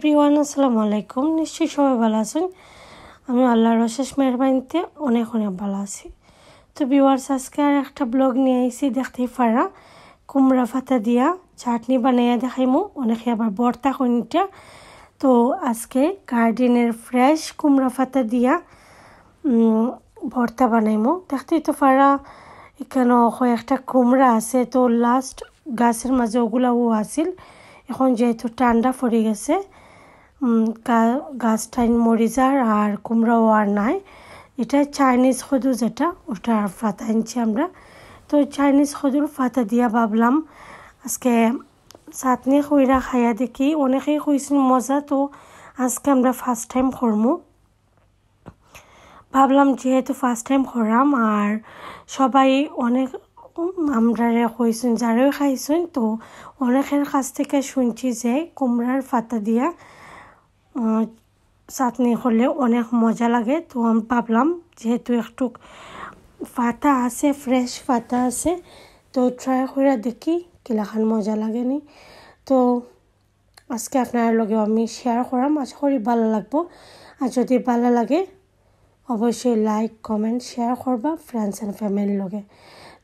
everyone আসসালামু আলাইকুম নিশ্চয়ই সবাই ভালো আছেন আমি আল্লাহ রশেষ মেহরবানিতে অনেক অনেক ভালো আছি তো বিওয়ার্স আজকে আর একটা ব্লগ নিয়ে আইসি দেখতেই পারা কুমড়া ফাতা দিয়া চাটনি বানাইয়া দেখাইমু অনেকে আবার বর্তা কনিটা তো আজকে গার্ডেনের ফ্রেশ কুমড়া ফাতা দিয়া ভর্তা বানাইমু দেখতেই তো পারা এখানে কয়েকটা কুমড়া আছে তো লাস্ট গাছের মাঝে ওগুলাও আছিল এখন যেহেতু ঠান্ডা পড়ে গেছে গাছটাইন যার আর কুমড়াও আর নাই এটা চাইনিজ খজু যেটা ওটার ফাতা আনছি আমরা তো চাইনিজ খজুর ফাতা দিয়া ভাবলাম আজকে চাটনি খুঁড়া খাইয়া দেখি অনেকেই খুঁজছেন মজা তো আজকে আমরা ফার্স্ট টাইম করমু ভাবলাম যেহেতু ফার্স্ট টাইম করাম আর সবাই অনেক আমরা কইছেন যারাই খাইছেন তো অনেকের কাছ থেকে শুনছি যে কুমড়ার ফাতা দিয়া চাটনি করলে অনেক মজা লাগে তো আমি ভাবলাম যেহেতু একটু ফাটা আছে ফ্রেশ ফাটা আছে তো ট্রাই করে দেখি কিলাখান মজা লাগেনি তো আজকে আপনার লগে আমি শেয়ার করাম আশা করি ভালো লাগবো আর যদি ভালো লাগে অবশ্যই লাইক কমেন্ট শেয়ার করবা ফ্রেন্ডস অ্যান্ড ফ্যামিলির লগে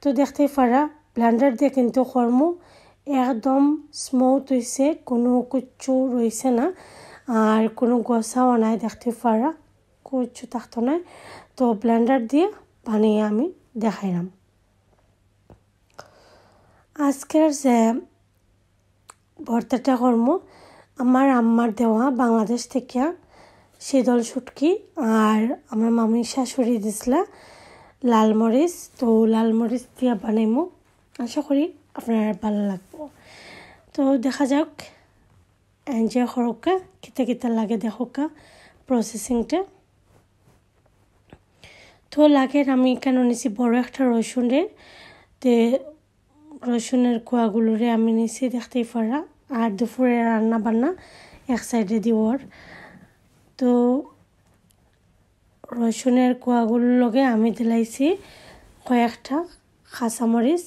তো দেখতে পারা ব্লেন্ডার দিয়ে কিন্তু কর্ম একদম স্মুথ হয়েছে কোনো কিছু রয়েছে না আর কোনো গোসাও নাই দেখতে পারা কিছু থাকত নাই তো ব্লেন্ডার দিয়ে বানিয়ে আমি দেখাইলাম আজকের যে ভর্তাটা কর্ম আমার আম্মার দেওয়া বাংলাদেশ থেকে শীতল সুটকি আর আমার মামি শাশুড়ি দিছিলা লালমরিচ তো লালমরিচ দিয়ে বানাইমো আশা করি আপনার ভালো লাগবো তো দেখা যাক যে সৰকা কেতিয়া কেতিয়া লাগে দেখোকা প্ৰচেচিংটা তো লাগে আমি কেন নিছি বড় একটা রসুনের তে রসুনের কুয়াগুলোরে আমি নিছি দেখতেই পারা আর দুপুরে রান্না বান্না এক সাইডে দিওর তো রসুনের কুয়াগুলোর লগে আমি দিলাইছি কয়েকটা কাঁচামরিচ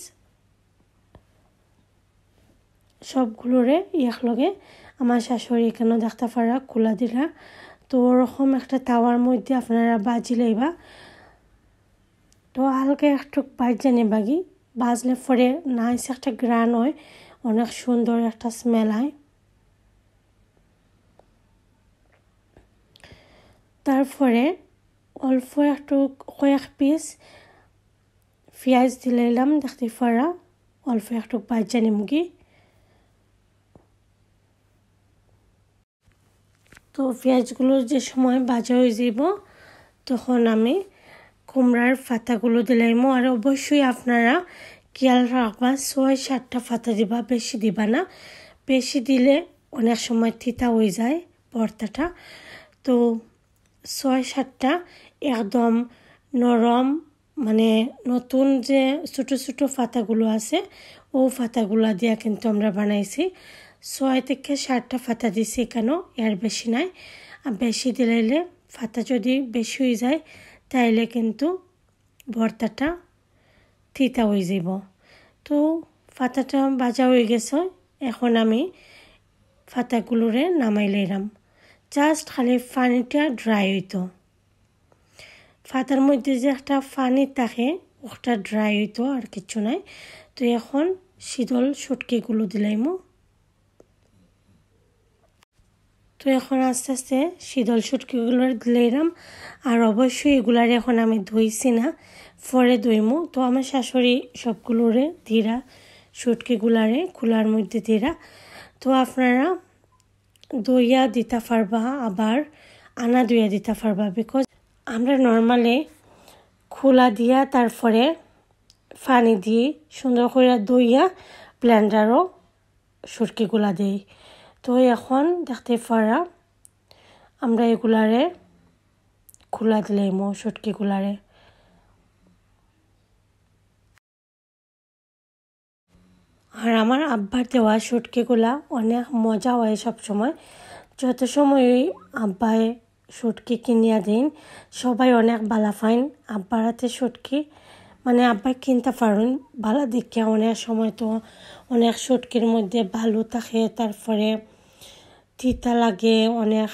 সবগুলোরে একলগে আমার শাশুড়ি এখানেও দেখতে পারা খোলা দিলা তো ওরকম একটা তাওয়ার মধ্যে আপনারা বাজি লইবা তো হালকা একটু বাজা নেবাগি বাজলে পরে নাইস একটা গ্রান হয় অনেক সুন্দর একটা স্মেল হয় তারপরে অল্প একটু কয়েক পিস পেঁয়াজ দিলাম দেখতে পারা অল্প একটু বাজা নিমগি তো পেঁয়াজগুলো যে সময় ভাজা হয়ে যাব তখন আমি কুমড়ার ফাতাগুলো দিলাম আর অবশ্যই আপনারা খেয়াল রাখবা ছয় সাতটা ফাতা দিবা বেশি দিবা না বেশি দিলে অনেক সময় থিতা হয়ে যায় ভর্তাটা তো ছয় সাতটা একদম নরম মানে নতুন যে ছোটো ছোটো ফাতাগুলো আছে ও ফাতাগুলো দিয়া কিন্তু আমরা বানাইছি ছয় থেকে সাতটা ফাতা দিছি কেন এর বেশি নাই আর বেশি দিলে ফাতা যদি বেশি হয়ে যায় তাইলে কিন্তু ভর্তাটা থিতা হয়ে যাব তো ফাতাটা বাজা হয়ে গেছে এখন আমি ফাতাগুলোরে নামাই লাম জাস্ট খালি পানিটা ড্রাই হইতো ফাতার মধ্যে যে একটা পানি থাকে ওটা ড্রাই হইতো আর কিছু নাই তো এখন শীতল সুটকিগুলো দিলাইমো তো এখন আস্তে আস্তে শীতল শুটকিগুলো দিলাম আর অবশ্যই এগুলার এখন আমি ধুইছি না ফরে দইমু তো আমার শাশুড়ি সবগুলোরে ধীরা সুটকিগুলারে খোলার মধ্যে ধীরা তো আপনারা দইয়া দিতে পারবা আবার আনা দইয়া দিতে পারবা বিকজ আমরা নর্মালি খোলা দিয়া তারপরে পানি দিয়ে সুন্দর করে দইয়া ব্ল্যান্ডারও সুটকিগুলা দিই তো এখন দেখতে পারা আমরা এগুলারে খোলা দিলাম গুলারে আর আমার আব্বার দেওয়া সুটকিগুলা অনেক মজা হয় সবসময় যত সময়ই আব্বায় সুটকি কিনিয়া দিন সবাই অনেক বালা ফাইন আব্বার হাতে সুটকি মানে আব্বা কিনতে পারুন ভালো দেখে অনেক সময় তো অনেক সুটকির মধ্যে ভালো থাকে তারপরে তিতা লাগে অনেক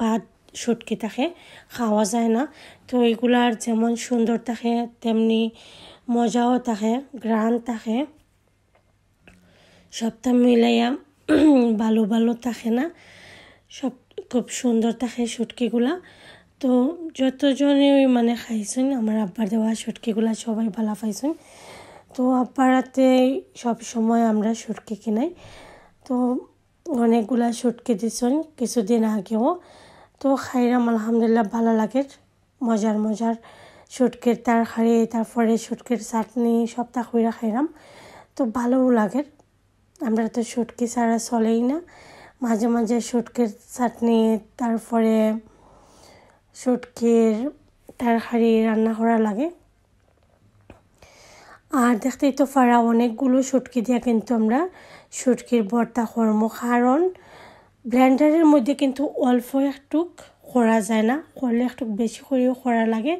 ভাত সুটকি থাকে খাওয়া যায় না তো এগুলার যেমন সুন্দর থাকে তেমনি মজাও থাকে গ্রান থাকে সবটা মিলাইয়া ভালো ভালো থাকে না সব খুব সুন্দর থাকে সুটকিগুলা তো যতজনে মানে খাইছেন আমার আব্বার দেওয়া সুটকিগুলো সবাই ভালো পাইছেন তো আব্বারাতে সব সময় আমরা সুটকি কিনাই তো অনেকগুলা সুটকি দিছেন কিছুদিন আগেও তো খাইরাম আলহামদুলিল্লাহ ভালো লাগে মজার মজার সুটকির তার খাড়ি তারপরে সুটকির চাটনি তা খুঁড়া খাইরাম তো ভালোও লাগে আমরা তো সুটকি ছাড়া চলেই না মাঝে মাঝে সুটকির চাটনি তারপরে শুটকির তরকারি রান্না করা লাগে আর দেখতেই তো ফারা অনেকগুলো শুটকি দিয়া কিন্তু আমরা শুটকির ভর্তা কর্ম কারণ ব্লেন্ডারের মধ্যে কিন্তু অল্প একটুক করা যায় না করলে একটু বেশি করেও করা লাগে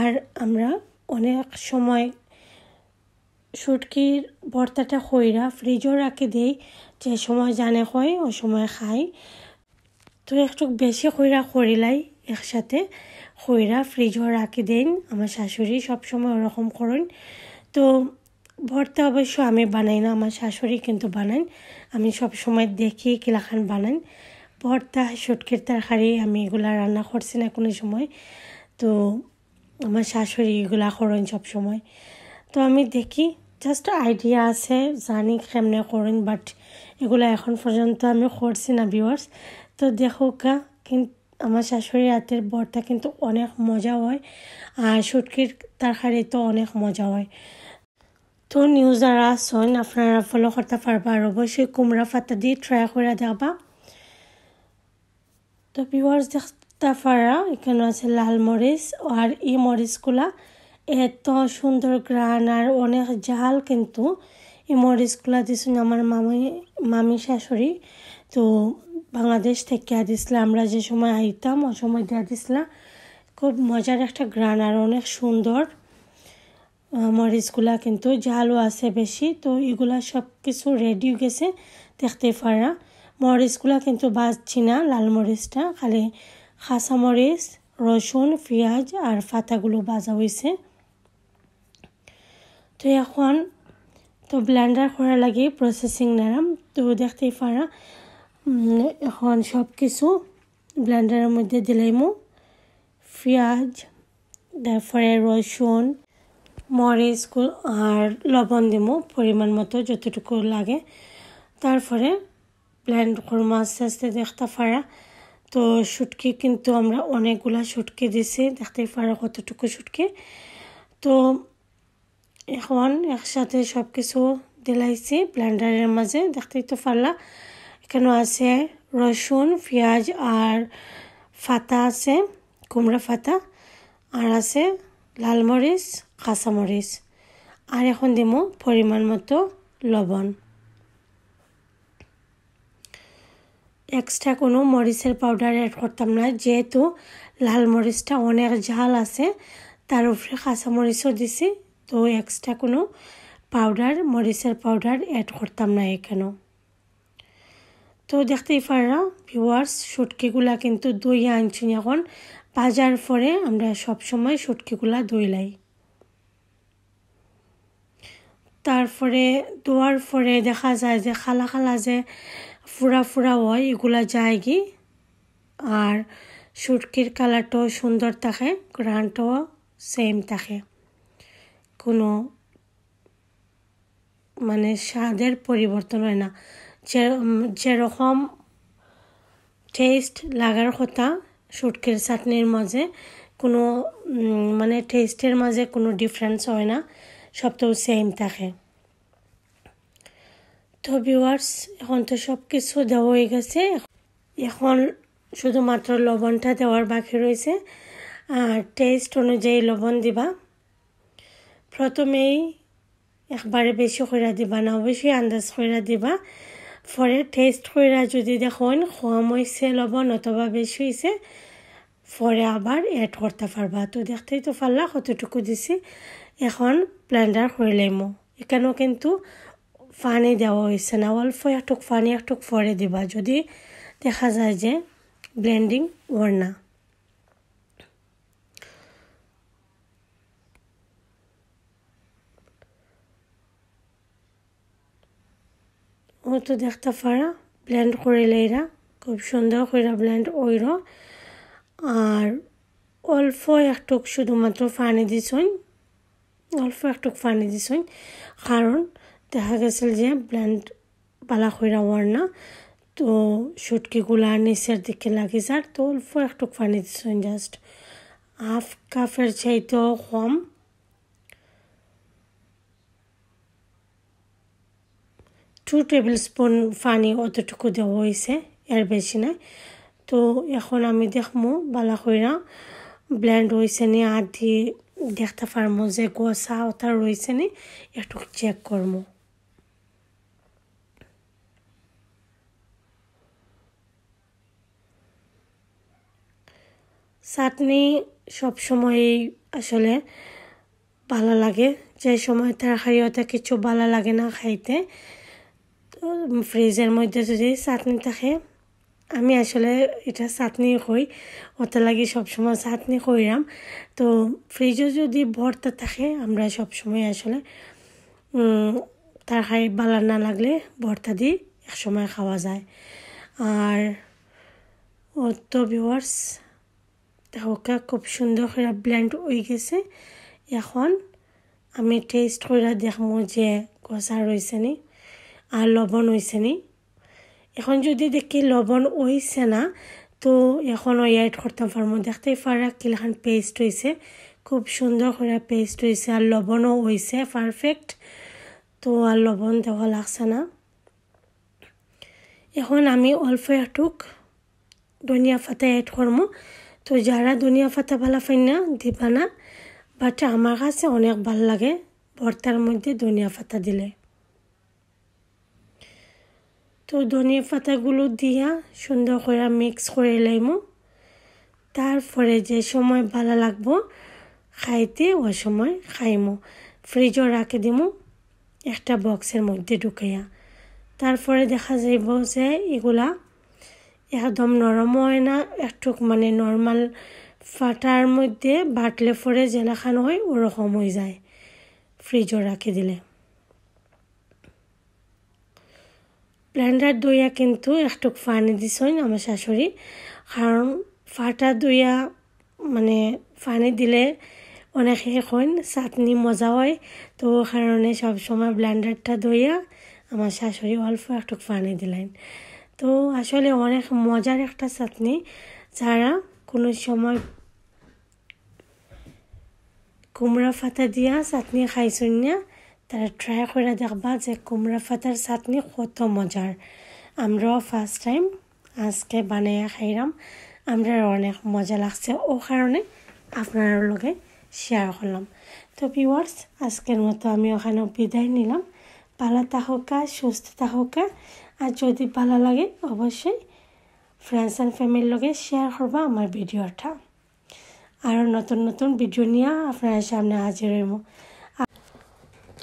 আর আমরা অনেক সময় শুটকির ভর্তাটা খইরা ফ্রিজও রাখে দিই যে সময় জানে হয় ও সময় খাই তো একটু বেশি খইরা করিলাই একসাথে খইরা ফ্রিজও রাখি দেন আমার শাশুড়ি সবসময় ওরকম করেন তো ভর্তা অবশ্য আমি বানাই না আমার শাশুড়ি কিন্তু বানান আমি সব সময় দেখি কিলাখান বানান ভর্তা সটকের তরকারি আমি এগুলা রান্না করছি না কোনো সময় তো আমার শাশুড়ি এগুলা করেন সব সময় তো আমি দেখি জাস্ট আইডিয়া আছে জানি কেমনে করেন বাট এগুলো এখন পর্যন্ত আমি করছি না ভিউয়ার্স তো দেখো কা কিন্তু আমার শাশুড়ির হাতের বরটা কিন্তু অনেক মজা হয় আর সুটকির তরকারি তো অনেক মজা হয় তো নিউজ যারা আছেন আপনারা ফলো করতে পারবা আর অবশ্যই কুমড়া ফাতা দিয়ে ট্রাই করে দেখবা তো পিওয়ার্স দেখতে পারা এখানে আছে লাল মরিচ আর এই মরিচগুলা এত সুন্দর গ্রান আর অনেক জাল কিন্তু এই মরিচগুলা দিয়েছেন আমার মামি মামি শাশুড়ি তো বাংলাদেশ থেকে আদিসলা আমরা যে সময় আইতাম ও সময় দিয়ে আদিসলা খুব মজার একটা গ্রান আর অনেক সুন্দর মরিচগুলা কিন্তু ঝালও আছে বেশি তো এগুলা সব কিছু রেডি গেছে দেখতে পারা মরিচগুলা কিন্তু বাজছি না লাল মরিচটা খালি খাসা মরিচ রসুন পেঁয়াজ আর ফাতাগুলো বাজা হয়েছে তো এখন তো ব্লেন্ডার করার লাগে প্রসেসিং নারাম তো দেখতেই পারা এখন সব কিছু ব্লেন্ডারের মধ্যে দিলাইমু পেঁয়াজ তারপরে রসুন মরিচ আর লবণ দিমু পরিমাণ মতো যতটুকু লাগে তারপরে ব্লেন্ড করবো আস্তে আস্তে দেখতে পারা তো সুটকি কিন্তু আমরা অনেকগুলা সুটকি দিছি দেখতে পারা কতটুকু সুটকি তো এখন একসাথে সব কিছু দিলাইছি ব্লেন্ডারের মাঝে দেখতেই তো পারলা এখানে আছে রসুন পেঁয়াজ আর ফাতা আছে কুমড়া ফাতা আর আছে লাল মরিচ কাঁচামরিচ আর এখন দিমু পরিমাণ মতো লবণ এক্সট্রা কোনো মরিচের পাউডার অ্যাড করতাম না যেহেতু লাল মরিচটা অনেক ঝাল আছে তার উপরে কাঁচা মরিচও দিছি তো এক্সট্রা কোনো পাউডার মরিচের পাউডার অ্যাড করতাম না এখানেও তো দেখতেই পারা ভিওয়ার্স সটকিগুলা কিন্তু দই আনছি এখন বাজার পরে আমরা সবসময় সটকিগুলা দই লাই তারপরে দোয়ার পরে দেখা যায় যে খালা খালা যে ফুরা ফুরা হয় এগুলা যায় কি আর সুটকির কালারটাও সুন্দর থাকে গ্রানটাও সেম থাকে কোনো মানে স্বাদের পরিবর্তন হয় না যেরকম টেস্ট লাগার কথা সুটকির চাটনির মাঝে কোনো মানে টেস্টের মাঝে কোনো ডিফারেন্স হয় না তো সেম থাকে তো ভিওয়ার্স এখন তো সব কিছু দেওয়া হয়ে গেছে এখন শুধুমাত্র লবণটা দেওয়ার বাকি রয়েছে আর টেস্ট অনুযায়ী লবণ দিবা প্রথমেই একবারে বেশি কইরা দিবা না অবশ্যই আন্দাজ কইরা দিবা পরে টেস্ট করে যদি দেখুন খোয়াম হয়েছে লবণ অথবা বেশি হয়েছে পরে আবার অ্যাড করতে পারবা তো দেখতেই তো পারলা কতটুকু দিছি এখন ব্লেন্ডার করে লাইমো এখানেও কিন্তু পানি দেওয়া হয়েছে না অল্প একটুক পানি একটুক পরে দিবা যদি দেখা যায় যে ব্লেন্ডিং ওর না মতো দেখতে পারা ব্লেন্ড করে লইরা খুব সুন্দর করে ব্লেন্ড ওইর আর অল্প একটুক শুধুমাত্র পানি দিছই অল্প একটুক পানি দিছই কারণ দেখা গেছিল যে ব্লেন্ড পালা করে হওয়ার না তো সুটকিগুলা নিচের দিকে লাগি যার তো অল্প একটুক পানি দিছই জাস্ট হাফ কাপের তো কম টু টেবিল স্পুন পানি অতটুকু দেওয়া হয়েছে এর বেশি না তো এখন আমি দেখমো বালা কইরা ব্ল্যান্ড হয়েছে নি আর দিয়ে দেখতে পারমো যে গোসা ওটা রয়েছে নি একটু চেক করবো চাটনি সব সময়ই আসলে ভালো লাগে যে সময় তার হারিয়ে কিছু ভালো লাগে না খাইতে ফ্রিজের মধ্যে যদি চাটনি থাকে আমি আসলে এটা চাটনি খই ওতে লাগে সবসময় চাটনি খইরাম তো ফ্রিজও যদি ভর্তা থাকে আমরা সবসময় আসলে তার খাই বালা না লাগলে ভর্তা দিয়ে একসময় খাওয়া যায় আর অত ভিওয়ার্স তাহকে খুব সুন্দর করে ব্ল্যান্ড হয়ে গেছে এখন আমি টেস্ট করে দেখবো যে কষা রয়েছে নি আর লবণ হয়েছে নি এখন যদি দেখি লবণ হয়েছে না তো ওই এড করতাম ফার্মো দেখতে ফারা কিলখান পেস্ট হয়েছে খুব সুন্দর করে পেস্ট হয়েছে আর লবণও হয়েছে পারফেক্ট তো আর লবণ দেওয়া লাগছে না এখন আমি অল্প একটুক ধনিয়া ফাতা এড করম তো যারা ধনিয়া ফাতা ভালা ফাই না দিবা না বাট আমার কাছে অনেক ভাল লাগে ভর্তার মধ্যে ধনিয়া ফাতা দিলে তো ধনিয়া পাতাগুলো দিয়া সুন্দর করে মিক্স করে লাইম তারপরে যে সময় ভালো লাগব খাইতে ও সময় খাইমু ফ্রিজও রাখে দিমু একটা বক্সের মধ্যে ঢুকাইয়া তারপরে দেখা যাইব যে এগুলা একদম নরম হয় না একটু মানে নর্মাল ফাটার মধ্যে বাটলে ফরে জেলাখান হয় ওরকম হয়ে যায় ফ্রিজও রাখে দিলে ব্লেন্ডার দইয়া কিন্তু একটু ফানি দিছইন আমার শাশুড়ি কারণ ফাটা দইয়া মানে ফানি দিলে অনেক শেষ এখন চাটনি মজা হয় তো কারণে সবসময় ব্লেন্ডারটা দইয়া আমার শাশুড়ি অল্প একটু ফানি দিলেন তো আসলে অনেক মজার একটা চাটনি যারা কোনো সময় কুমড়া ফাটা দিয়া চাটনি খাইছুন না তারা ট্রাই করে দেখবা যে কুমড়া পাতার চাটনি কত মজার আমরাও ফার্স্ট টাইম আজকে বানাইয়া খাইলাম আমরা অনেক মজা লাগছে ও কারণে আপনার লগে শেয়ার করলাম তো ভিওয়ার্স আজকের মতো আমি ওখানে বিদায় নিলাম পালা থাকা সুস্থ থাকা আর যদি পালা লাগে অবশ্যই ফ্রেন্ডস অ্যান্ড ফ্যামিলির লগে শেয়ার করবা আমার ভিডিওটা আরও নতুন নতুন ভিডিও নিয়ে আপনার সামনে হাজির হইব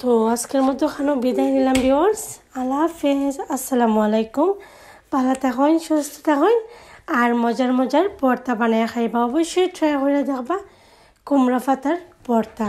তো আজকের মতো খানো বিদায় নিলাম বিওর্স আল্লাহ হাফেজ আসসালামু আলাইকুম ভালো থাকুন সুস্থ থাকুন আর মজার মজার পর্তা বানায় খাইবা অবশ্যই ট্রাই করে দেখবা কুমড়া পাতার পর্তা